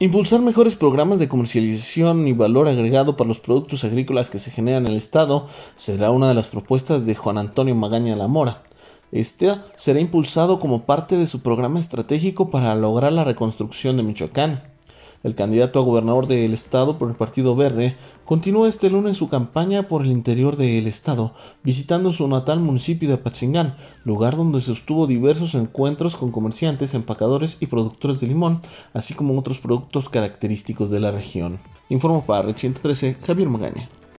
Impulsar mejores programas de comercialización y valor agregado para los productos agrícolas que se generan en el Estado será una de las propuestas de Juan Antonio Magaña La Mora. Este será impulsado como parte de su programa estratégico para lograr la reconstrucción de Michoacán. El candidato a gobernador del estado por el Partido Verde continúa este lunes su campaña por el interior del estado, visitando su natal municipio de Apachingán, lugar donde sostuvo diversos encuentros con comerciantes, empacadores y productores de limón, así como otros productos característicos de la región. Informó para Red 113, Javier Magaña.